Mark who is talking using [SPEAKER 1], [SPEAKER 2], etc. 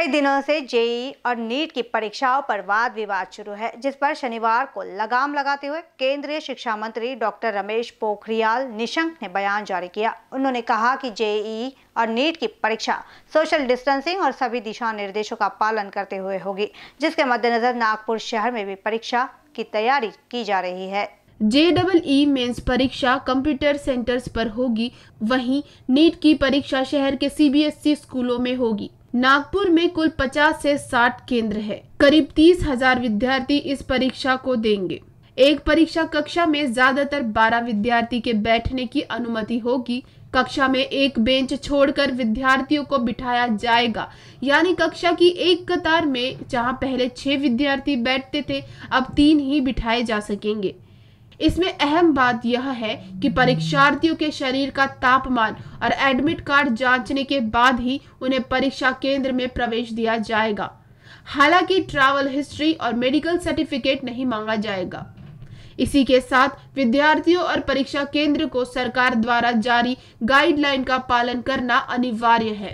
[SPEAKER 1] कई दिनों से जेई और नीट की परीक्षाओं पर वाद विवाद शुरू है जिस पर शनिवार को लगाम लगाते हुए केंद्रीय शिक्षा मंत्री डॉक्टर रमेश पोखरियाल निशंक ने बयान जारी किया उन्होंने कहा कि जेई और नीट की परीक्षा सोशल डिस्टेंसिंग और सभी दिशा निर्देशों का पालन करते हुए होगी जिसके मद्देनजर नागपुर शहर में भी परीक्षा की तैयारी की जा रही है जे डबल ई मेन्स परीक्षा कंप्यूटर सेंटर्स पर होगी वहीं नीट
[SPEAKER 2] की परीक्षा शहर के सीबीएसई स्कूलों में होगी नागपुर में कुल 50 से 60 केंद्र है करीब तीस हजार विद्यार्थी इस परीक्षा को देंगे एक परीक्षा कक्षा में ज्यादातर 12 विद्यार्थी के बैठने की अनुमति होगी कक्षा में एक बेंच छोड़कर विद्यार्थियों को बिठाया जाएगा यानी कक्षा की एक कतार में जहां पहले छह विद्यार्थी बैठते थे अब तीन ही बिठाए जा सकेंगे इसमें अहम बात यह है कि परीक्षार्थियों के शरीर का तापमान और एडमिट कार्ड जांचने के बाद ही उन्हें परीक्षा केंद्र में प्रवेश दिया जाएगा हालांकि ट्रैवल हिस्ट्री और मेडिकल सर्टिफिकेट नहीं मांगा जाएगा इसी के साथ विद्यार्थियों और परीक्षा केंद्र को सरकार द्वारा जारी गाइडलाइन का पालन करना अनिवार्य है